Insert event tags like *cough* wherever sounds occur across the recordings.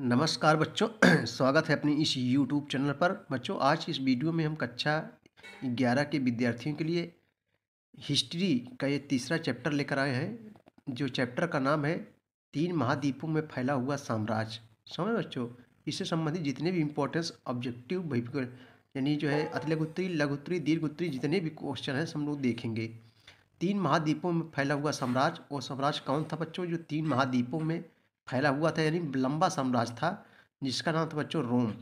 नमस्कार बच्चों *clears throat* स्वागत है अपनी इस यूट्यूब चैनल पर बच्चों आज इस वीडियो में हम कक्षा ग्यारह के विद्यार्थियों के लिए हिस्ट्री का ये तीसरा चैप्टर लेकर आए हैं जो चैप्टर का नाम है तीन महाद्वीपों में फैला हुआ साम्राज्य समझ बच्चों इससे संबंधित जितने भी इम्पोर्टेंस ऑब्जेक्टिव भविष्य यानी जो है अति लघुत्री लघ दीर्घ उत्तरी जितने भी क्वेश्चन हैं हम लोग देखेंगे तीन महाद्वीपों में फैला हुआ साम्राज्य और साम्राज्य कौन था बच्चों जो तीन महाद्वीपों में फैला हुआ था यानी लंबा साम्राज्य था जिसका नाम था बच्चों रोम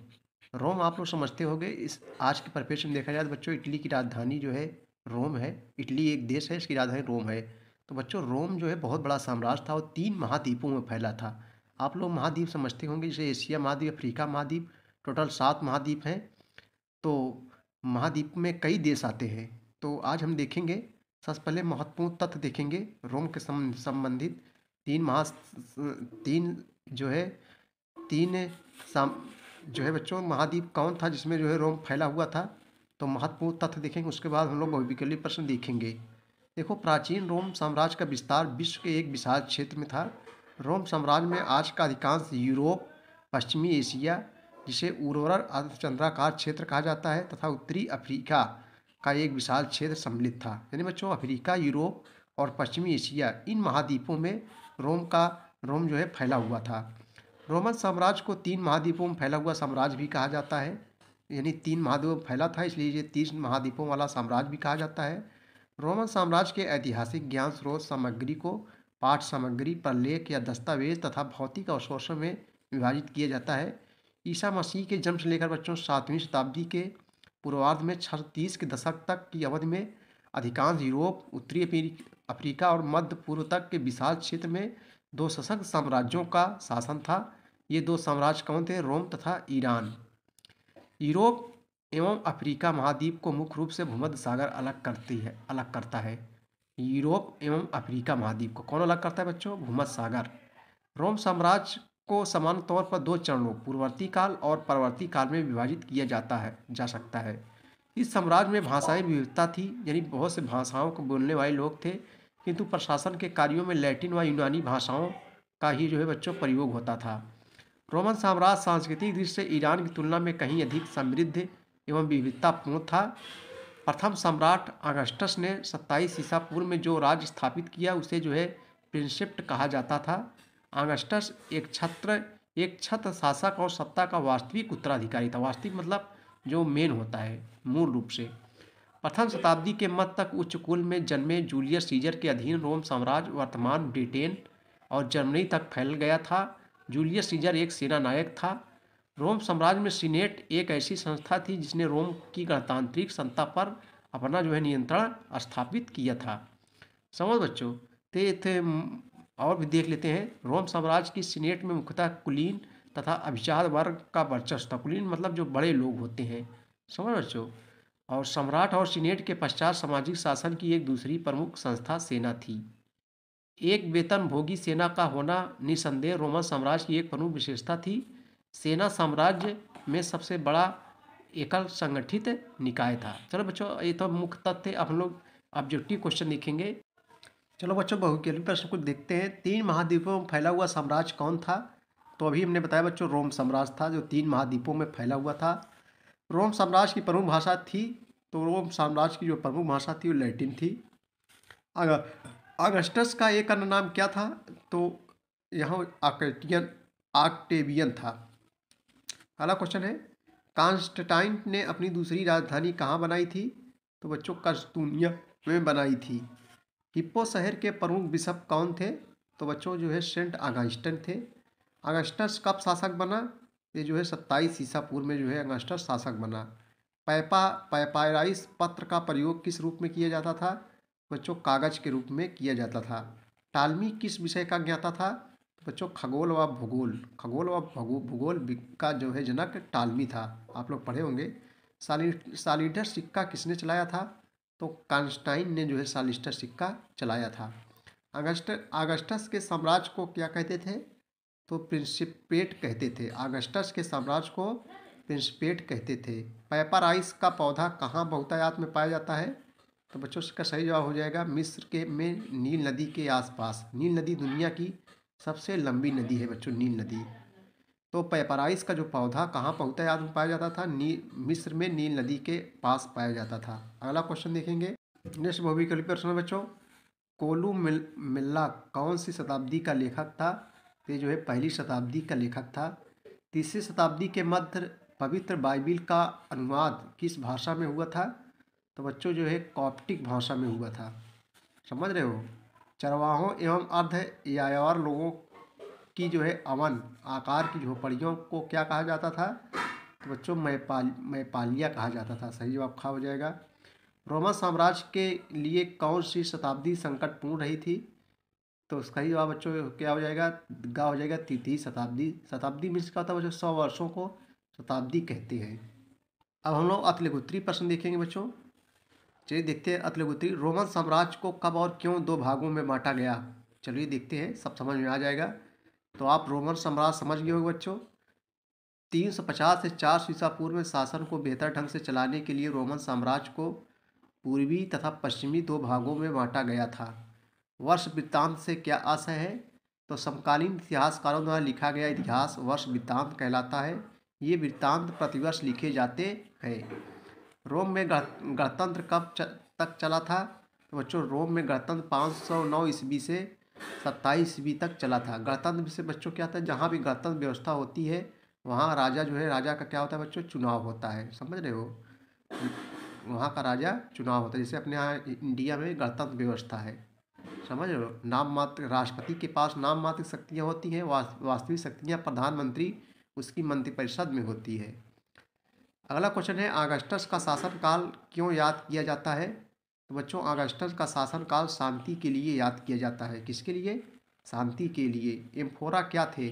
रोम आप लोग समझते होंगे इस आज के परिपेक्ष में देखा जाए तो बच्चों इटली की राजधानी जो है रोम है इटली एक देश है इसकी राजधानी रोम है तो बच्चों रोम जो है बहुत बड़ा साम्राज्य था और तीन महाद्वीपों में फैला था आप लोग महाद्वीप समझते होंगे जैसे एशिया महाद्वीप अफ्रीका महाद्वीप टोटल सात महाद्वीप हैं तो महाद्वीप में कई देश आते हैं तो आज हम देखेंगे सबसे पहले महत्वपूर्ण तथ्य देखेंगे रोम के संबंधित तीन महा तीन जो है तीन साम जो है बच्चों महाद्वीप कौन था जिसमें जो है रोम फैला हुआ था तो महत्वपूर्ण तथ्य देखेंगे उसके बाद हम लोग भौविकली प्रश्न देखेंगे देखो प्राचीन रोम साम्राज्य का विस्तार विश्व के एक विशाल क्षेत्र में था रोम साम्राज्य में आज का अधिकांश यूरोप पश्चिमी एशिया जिसे उर्वर अर्धचंद्राकार क्षेत्र कहा जाता है तथा उत्तरी अफ्रीका का एक विशाल क्षेत्र सम्मिलित था यानी बच्चों अफ्रीका यूरोप और पश्चिमी एशिया इन महाद्वीपों में रोम का रोम जो है फैला हुआ था रोमन साम्राज्य को तीन महाद्वीपों में फैला हुआ साम्राज्य भी कहा जाता है यानी तीन महाद्वीपों में फैला था इसलिए ये तीन महाद्वीपों वाला साम्राज्य भी कहा जाता है रोमन साम्राज्य के ऐतिहासिक ज्ञान स्रोत सामग्री को पाठ सामग्री पर लेख या दस्तावेज तथा भौतिक अवशोषण में विभाजित किया जाता है ईसा मसीह के जन्म से लेकर बच्चों सातवीं शताब्दी के पूर्वार्ध में छत्तीस के दशक तक की अवधि में अधिकांश यूरोप उत्तरी अफ्रीका और मध्य पूर्व तक के विशाल क्षेत्र में दो सशक्त साम्राज्यों का शासन था ये दो साम्राज्य कौन थे रोम तथा ईरान यूरोप एवं अफ्रीका महाद्वीप को मुख्य रूप से भूमध्य सागर अलग करती है अलग करता है यूरोप एवं अफ्रीका महाद्वीप को कौन अलग करता है बच्चों भूमध्य सागर रोम साम्राज्य को समान तौर पर दो चरणों पूर्ववर्ती काल और परवर्ती काल में विभाजित किया जाता है जा सकता है इस साम्राज्य में भाषाएं विविधता थी यानी बहुत से भाषाओं को बोलने वाले लोग थे किंतु प्रशासन के कार्यों में लैटिन व यूनानी भाषाओं का ही जो है बच्चों प्रयोग होता था रोमन साम्राज्य सांस्कृतिक दृष्टि से ईरान की तुलना में कहीं अधिक समृद्ध एवं विविधतापूर्ण था प्रथम सम्राट अगस्टस ने सत्ताईस ईसा पूर्व में जो राज्य स्थापित किया उसे जो है प्रिंसिप्ट कहा जाता था अगस्टस एक छत्र एक छत्र शासक और सत्ता का वास्तविक उत्तराधिकारी था वास्तविक मतलब जो मेन होता है मूल रूप से प्रथम शताब्दी के मध्य तक उच्च कुल में जन्मे जूलियस सीजर के अधीन रोम साम्राज्य वर्तमान ब्रिटेन और जर्मनी तक फैल गया था जूलियस सीजर एक सेनानायक था रोम साम्राज्य में सीनेट एक ऐसी संस्था थी जिसने रोम की गणतांत्रिक संस्था पर अपना जो है नियंत्रण स्थापित किया था समझ बच्चों ते थे और भी देख लेते हैं रोम साम्राज्य की सीनेट में मुख्यतः कुलीन तथा अभिचार वर्ग का वर्चस्व था कुलीन मतलब जो बड़े लोग होते हैं समझ बच्चों और सम्राट और सीनेट के पश्चात सामाजिक शासन की एक दूसरी प्रमुख संस्था सेना थी एक वेतन भोगी सेना का होना निसंदेह रोमन साम्राज्य की एक प्रमुख विशेषता थी सेना साम्राज्य में सबसे बड़ा एकल संगठित निकाय था चलो बच्चों ये तो मुख्य तथ्य हम लोग ऑब्जेक्टिव क्वेश्चन देखेंगे चलो बच्चों बहुकेली प्रश्न कुछ देखते हैं तीन महाद्वीपों में फैला हुआ साम्राज्य कौन था तो अभी हमने बताया बच्चों रोम साम्राज्य था जो तीन महाद्वीपों में फैला हुआ था रोम साम्राज्य की प्रमुख भाषा थी तो रोम साम्राज्य की जो प्रमुख भाषा थी वो लैटिन थी अगस्टस का एक अन्य नाम क्या था तो यहाँ आकटियन आक्टेवियन था अगला क्वेश्चन है कांस्टाइन ने अपनी दूसरी राजधानी कहाँ बनाई थी तो बच्चों कस्तूनिया में बनाई थी हिप्पो शहर के प्रमुख बिशप कौन थे तो बच्चों जो है सेंट अगस्टन थे अगस्टस कब शासक बना ये जो है सत्ताईस ईसापुर में जो है अंगस्टर शासक बना पैपा पैपायराइस पत्र का प्रयोग किस रूप में किया जाता था बच्चों कागज के रूप में किया जाता था टालमी किस विषय का ज्ञाता था बच्चों खगोल व भूगोल खगोल व भूगोल का जो है जनक टालमी था आप लोग पढ़े होंगे सालिड सालिडर सिक्का किसने चलाया था तो कांस्टाइन ने जो है सालिस्टर सिक्का चलाया था अगस्ट अगस्टस के साम्राज्य को क्या कहते थे तो प्रिंसिपेट कहते थे आगस्टस के साम्राज्य को प्रिंसिपेट कहते थे पैपाराइस का पौधा कहाँ बहुतायात में पाया जाता है तो बच्चों इसका सही जवाब हो जाएगा मिस्र के में नील नदी के आसपास नील नदी दुनिया की सबसे लंबी नदी है बच्चों नील नदी तो पेपराइस का जो पौधा कहाँ पहुँचता याद में पाया जाता था नी मिस्र में नील नदी के पास पाया जाता था अगला क्वेश्चन देखेंगे नेक्स्ट भविकल्पी प्रश्न बच्चों कोलू मिल मिल्ला कौन सी शताब्दी का लेखक था पे जो है पहली शताब्दी का लेखक था तीसरी शताब्दी के मध्य पवित्र बाइबिल का अनुवाद किस भाषा में हुआ था तो बच्चों जो है कॉप्टिक भाषा में हुआ था समझ रहे हो चरवाहों एवं अर्ध यायावर लोगों की जो है अवन आकार की झोपड़ियों को क्या कहा जाता था तो बच्चों मैपाल मैपालिया कहा जाता था सही जवाब खा हो जाएगा रोमन साम्राज्य के लिए कौन सी शताब्दी संकटपूर्ण रही थी तो उसका ही जवाब बच्चों क्या हो जाएगा गा हो जाएगा तिथि शताब्दी शताब्दी मीन्स क्या होता है बच्चों सौ वर्षों को शताब्दी कहते हैं अब हम लोग अतलगुत्री प्रश्न देखेंगे बच्चों चलिए देखते हैं अतलगुत्री रोमन साम्राज्य को कब और क्यों दो भागों में बांटा गया चलिए देखते हैं सब समझ में आ जाएगा तो आप रोमन साम्राज्य समझ गए हो बच्चों तीन सौ पचास से चार सौ ईसा पूर्व में शासन को बेहतर ढंग से चलाने के लिए रोमन साम्राज्य को पूर्वी तथा पश्चिमी दो भागों में बांटा गया था वर्ष वृत्तांत से क्या आशय है तो समकालीन इतिहासकारों द्वारा लिखा गया इतिहास वर्ष वृत्तांत कहलाता है ये वृत्तांत प्रतिवर्ष लिखे जाते हैं रोम में गणतंत्र कब च, तक चला था तो बच्चों रोम में गणतंत्र 509 ईस्वी से सत्ताईस ईस्वी तक चला था गणतंत्र से बच्चों क्या था जहाँ भी गणतंत्र व्यवस्था होती है वहाँ राजा जो है राजा का क्या होता है बच्चों चुनाव होता है समझ रहे हो वहाँ का राजा चुनाव होता है जैसे अपने यहाँ इंडिया में गणतंत्र व्यवस्था है समझ रहे हो नाम मात्र राष्ट्रपति के पास नाम मात्र शक्तियाँ होती हैं वास्तविक शक्तियाँ प्रधानमंत्री उसकी मंत्रिपरिषद में होती है अगला क्वेश्चन है आगस्टस का शासनकाल क्यों याद किया जाता है तो बच्चों आगस्टस का शासनकाल शांति के लिए याद किया जाता है किसके लिए शांति के लिए एम्फोरा क्या थे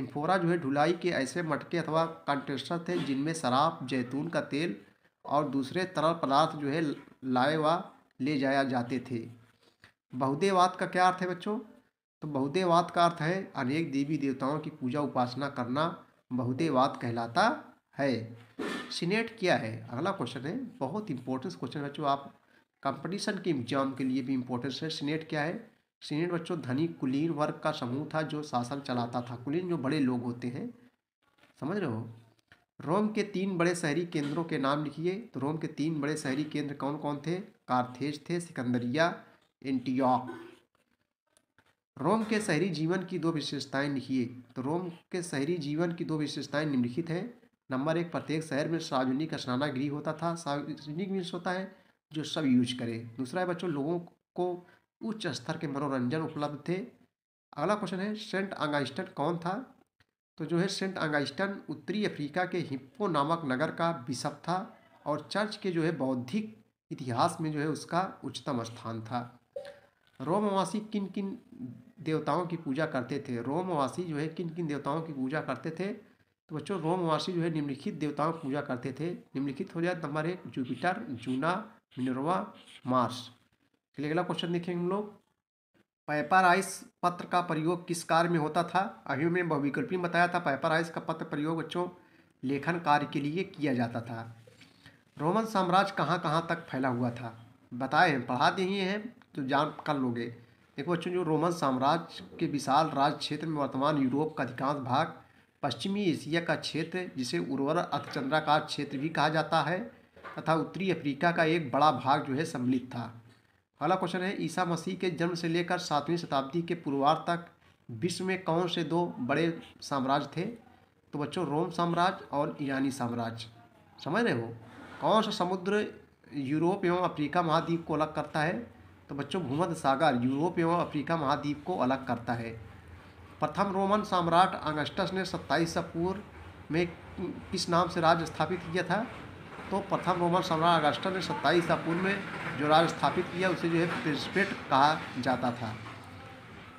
एम्फोरा जो है ढुलाई के ऐसे मटके अथवा कंटेस्टर थे जिनमें शराब जैतून का तेल और दूसरे तरल पदार्थ जो है लाए व ले जाया जाते थे बहुदेववाद का क्या अर्थ है बच्चों तो बहुदेववाद का अर्थ है अनेक देवी देवताओं की पूजा उपासना करना बहुदेववाद कहलाता है सीनेट क्या है अगला क्वेश्चन है बहुत इंपॉर्टेंस क्वेश्चन बच्चों आप कंपटीशन के एग्जाम के लिए भी इम्पोर्टेंस है सीनेट क्या है सीनेट बच्चों धनी कुलीन वर्ग का समूह था जो शासन चलाता था कुलीन जो बड़े लोग होते हैं समझ रहे हो रोम के तीन बड़े शहरी केंद्रों के नाम लिखिए तो रोम के तीन बड़े शहरी केंद्र कौन कौन थे कारथेज थे सिकंदरिया एंटीयॉक रोम के शहरी जीवन की दो विशेषताएं लिखिए तो रोम के शहरी जीवन की दो विशेषताएं निम्नलिखित हैं नंबर एक प्रत्येक शहर में सार्वजनिक स्नाना गृह होता था सार्वजनिक मीन्स होता है जो सब यूज करें दूसरा है बच्चों लोगों को उच्च स्तर के मनोरंजन उपलब्ध थे अगला क्वेश्चन है सेंट अंगाइस्टन कौन था तो जो है सेंट अंगाइस्टन उत्तरी अफ्रीका के हिप्पो नामक नगर का बिशप था और चर्च के जो है बौद्धिक इतिहास में जो है उसका उच्चतम स्थान था रोमवासी किन किन देवताओं की पूजा करते थे रोमवासी जो है किन किन देवताओं की पूजा करते थे तो बच्चों रोमवासी जो है निम्नलिखित देवताओं की पूजा करते थे निम्नलिखित हो जाए तो एक जुपिटर जूना मिनरवा मार्स चलिए अगला क्वेश्चन देखेंगे हम लोग आइस पत्र का प्रयोग किस कार्य में होता था अभी मैंने बहुविकल्पी बताया था आइस का पत्र प्रयोग बच्चों लेखन कार्य के लिए किया जाता था रोमन साम्राज्य कहाँ कहाँ तक फैला हुआ था बताए हैं पढ़ा दिए हैं तो जान कर लोगे देखो बच्चों जो रोमन साम्राज्य के विशाल राज क्षेत्र में वर्तमान यूरोप का अधिकांश भाग पश्चिमी एशिया का क्षेत्र जिसे उर्वर अर्थचंद्राकार क्षेत्र भी कहा जाता है तथा उत्तरी अफ्रीका का एक बड़ा भाग जो है सम्मिलित था अगला क्वेश्चन है ईसा मसीह के जन्म से लेकर सातवीं शताब्दी के पूर्वार्ध तक विश्व में कौन से दो बड़े साम्राज्य थे तो बच्चों रोम साम्राज्य और ईरानी साम्राज्य समझ रहे हो कौन सा समुद्र यूरोप एवं अफ्रीका महाद्वीप को अलग करता है तो बच्चों भूमध्य सागर यूरोप एवं अफ्रीका महाद्वीप को अलग करता है प्रथम रोमन सम्राट अगस्टस ने सत्ताईस सपूर में किस नाम से राज्य स्थापित किया था तो प्रथम रोमन सम्राट अगस्टस ने सत्ताईस सपूर में जो राज स्थापित किया उसे जो है प्रिंसपेट कहा जाता था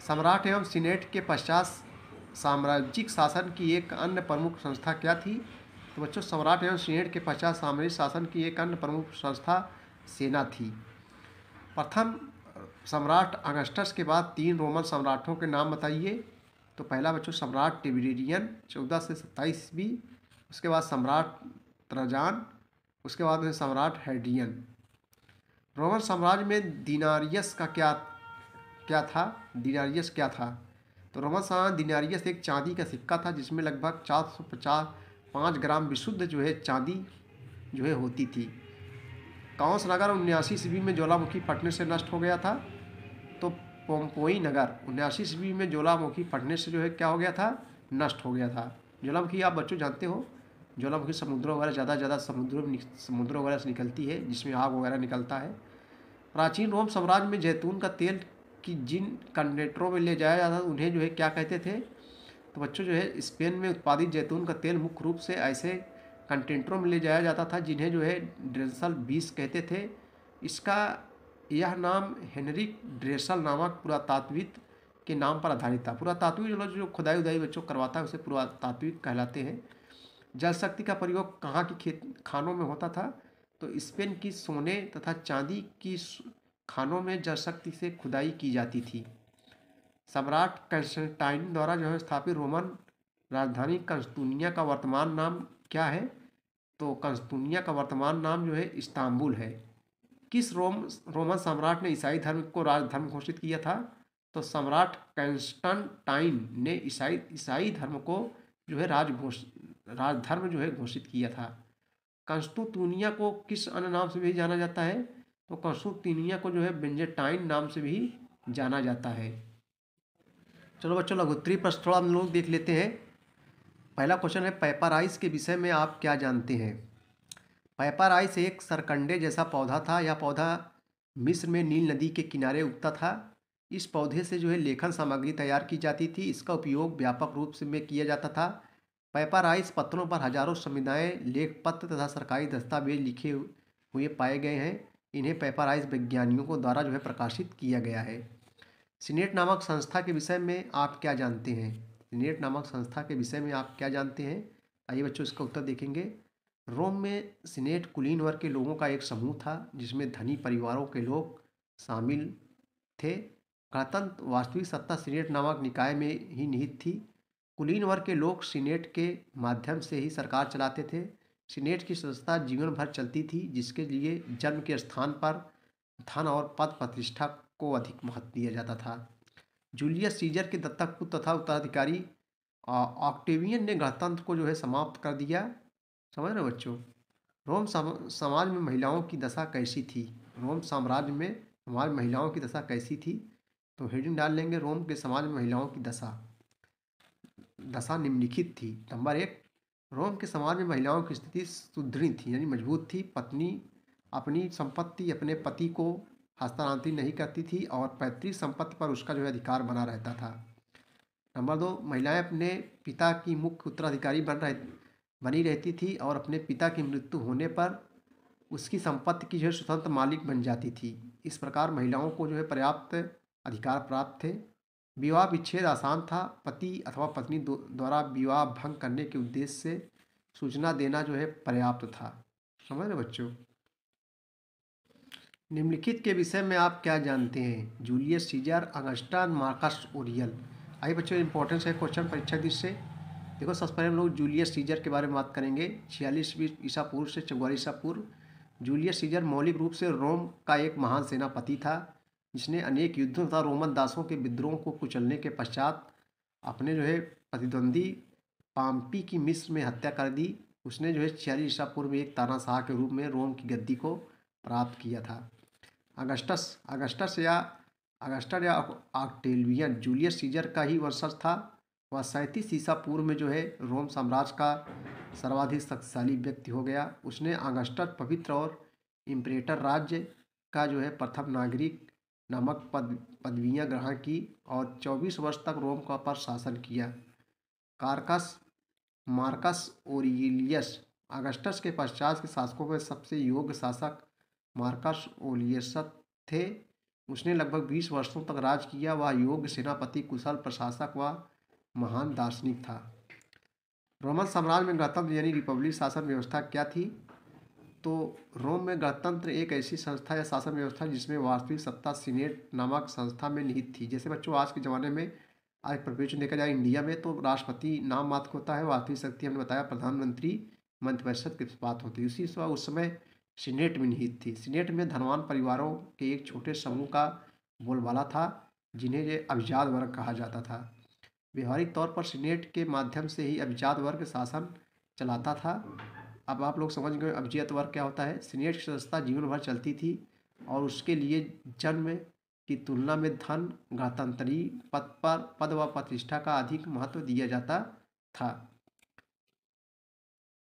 सम्राट एवं सीनेट के पश्चात साम्राज्यिक शासन की एक अन्य प्रमुख संस्था क्या थी तो बच्चों सम्राट एवं सीनेट के पश्चात साम्राज्य शासन की एक अन्य प्रमुख संस्था सेना थी प्रथम सम्राट अगस्टस के बाद तीन रोमन सम्राटों के नाम बताइए तो पहला बच्चों सम्राट टिबरेरियन चौदह से सत्ताईस ईस्वी उसके बाद सम्राट त्रजान उसके बाद में सम्राट हैड्रियन रोमन साम्राज्य में दिनारियस का क्या क्या था दिनारियस क्या था तो रोमन साम्राज्य दिनारियस एक चांदी का सिक्का था जिसमें लगभग चार सौ पचास पाँच ग्राम विशुद्ध जो है चांदी जो है होती थी कांस नगर उन्यासी ईस्वी में ज्वालामुखी फटने से नष्ट हो गया था तो पोम्पोई नगर उन्यासी ईस्वी में ज्वालामुखी फटने से जो है क्या हो गया था नष्ट हो गया था ज्वालामुखी आप बच्चों जानते हो ज्वालामुखी समुद्रों वगैरह ज़्यादा ज़्यादा समुद्रों में समुद्रों वगैरह से निकलती है जिसमें आग वगैरह निकलता है प्राचीन रोम साम्राज्य में जैतून का तेल की जिन कंडेटरों में ले जाया जाता था उन्हें जो है क्या कहते थे तो बच्चों जो है स्पेन में उत्पादित जैतून का तेल मुख्य रूप से ऐसे कंटेंटरों में ले जाया जाता था जिन्हें जो है ड्रेसल बीस कहते थे इसका यह नाम हेनरिक ड्रेसल नामक पुरातात्विक के नाम पर आधारित था पुरातात्विक जो जो खुदाई उदाई बच्चों करवाता है उसे पुरातात्विक कहलाते हैं जल शक्ति का प्रयोग कहाँ की खेत खानों में होता था तो स्पेन की सोने तथा चांदी की खानों में जल शक्ति से खुदाई की जाती थी सम्राट कंस्टेंटाइन द्वारा जो है स्थापित रोमन राजधानी कंस्टूनिया का वर्तमान नाम क्या है तो कंस्तुनिया का वर्तमान नाम जो है इस्तांबुल है किस रोम रोमन सम्राट ने ईसाई धर्म को राजधर्म घोषित किया था तो सम्राट कैंस्टनटाइन ने ईसाई ईसाई धर्म को जो है राज राजधर्म जो है घोषित किया था कंस्तुतुनिया को किस अन्य नाम से भी जाना जाता है तो कंस्टुतूनिया को जो है बेंजेटाइन नाम से भी जाना जाता है चलो बच्चों लघुत्तरी प्रश्न थोड़ा हम लोग देख लेते हैं पहला क्वेश्चन है पेपराइस के विषय में आप क्या जानते हैं पेपराइस एक सरकंडे जैसा पौधा था यह पौधा मिस्र में नील नदी के किनारे उगता था इस पौधे से जो है लेखन सामग्री तैयार की जाती थी इसका उपयोग व्यापक रूप से में किया जाता था पेपराइस पत्रों पर हजारों संविधाएँ लेख पत्र तथा सरकारी दस्तावेज लिखे हुए पाए गए हैं इन्हें पेपराइस वैज्ञानिकों को द्वारा जो है प्रकाशित किया गया है सीनेट नामक संस्था के विषय में आप क्या जानते हैं नेट नामक संस्था के विषय में आप क्या जानते हैं आइए बच्चों इसका उत्तर देखेंगे रोम में सीनेट कुलीन वर्ग के लोगों का एक समूह था जिसमें धनी परिवारों के लोग शामिल थे गणतंत्र वास्तविक सत्ता सीनेट नामक निकाय में ही निहित थी कुलीन वर्ग के लोग सीनेट के माध्यम से ही सरकार चलाते थे सीनेट की संस्था जीवन भर चलती थी जिसके लिए जन्म के स्थान पर धन और पद प्रतिष्ठा को अधिक महत्व दिया जाता था जूलियस सीजर के पुत्र तथा उत्तराधिकारी ऑक्टेवियन ने गणतंत्र को जो है समाप्त कर दिया समझ रहे बच्चों रोम समाज में महिलाओं की दशा कैसी थी रोम साम्राज्य में हमारी महिलाओं की दशा कैसी थी तो हेडिंग डाल लेंगे रोम के समाज में महिलाओं की दशा दशा निम्नलिखित थी नंबर एक रोम के समाज में महिलाओं की स्थिति सुदृढ़ थी यानी मजबूत थी पत्नी अपनी संपत्ति अपने पति को हस्तांतरित नहीं करती थी और पैतृक संपत्ति पर उसका जो है अधिकार बना रहता था नंबर दो महिलाएं अपने पिता की मुख्य उत्तराधिकारी बन रह बनी रहती थी और अपने पिता की मृत्यु होने पर उसकी संपत्ति की जो है स्वतंत्र मालिक बन जाती थी इस प्रकार महिलाओं को जो है पर्याप्त अधिकार प्राप्त थे विवाह विच्छेद आसान था पति अथवा पत्नी द्वारा विवाह भंग करने के उद्देश्य से सूचना देना जो है पर्याप्त था समझ रहे बच्चों निम्नलिखित के विषय में आप क्या जानते हैं Julius Caesar Augustan Marcus Aurelius आई बच्चों इंपॉर्टेंस है क्वेश्चन परीक्षा दिश से देखो सबसे पहले हम लोग जूलियस सीजर के बारे में बात करेंगे छियालीसवीं ईसा पूर्व से चौवालीस ईसा पूर्व जूलियस सीजर मौलिक रूप से रोम का एक महान सेनापति था जिसने अनेक युद्धों तथा रोमन दासों के विद्रोह को कुचलने के पश्चात अपने जो है प्रतिद्वंदी पाम्पी की मिस्र में हत्या कर दी उसने जो है छियालीस ईसा पूर्व में एक तानाशाह के रूप में रोम की गद्दी को प्राप्त किया था अगस्टस अगस्टस या अगस्टर या आक्टेलवियन जूलियस सीजर का ही वंशज था वह सैंतीस ईसा पूर्व में जो है रोम साम्राज्य का सर्वाधिक शक्तिशाली व्यक्ति हो गया उसने अगस्टर पवित्र और इम्परेटर राज्य का जो है प्रथम नागरिक नामक पद पदवियाँ ग्रहण की और चौबीस वर्ष तक रोम का पर शासन किया कारकस मार्कस ओरियलियस अगस्टस के पश्चात के शासकों में सबसे योग्य शासक मार्कस ओलियस थे उसने लगभग बीस वर्षों तक राज किया वह योग्य सेनापति कुशल प्रशासक व महान दार्शनिक था रोमन साम्राज्य में गणतंत्र यानी रिपब्लिक शासन व्यवस्था क्या थी तो रोम में गणतंत्र एक ऐसी संस्था या शासन व्यवस्था जिसमें वास्तविक सत्ता सीनेट नामक संस्था में निहित थी जैसे बच्चों आज के ज़माने में आज प्रवेशन देखा जाए इंडिया में तो राष्ट्रपति नाम मात्र होता है वास्तविक शक्ति हमने बताया प्रधानमंत्री मंत्रिपरिषद की बात होती है उसी उस समय सीनेट में निहित थी सीनेट में धनवान परिवारों के एक छोटे समूह का बोलबाला था जिन्हें ये अभिजात वर्ग कहा जाता था व्यवहारिक तौर पर सीनेट के माध्यम से ही अभिजात वर्ग शासन चलाता था अब आप लोग समझ गए अभिजात वर्ग क्या होता है सीनेट की सदस्यता जीवन भर चलती थी और उसके लिए जन्म की तुलना में धन गणतंत्री पद पर पद व प्रतिष्ठा का अधिक महत्व दिया जाता था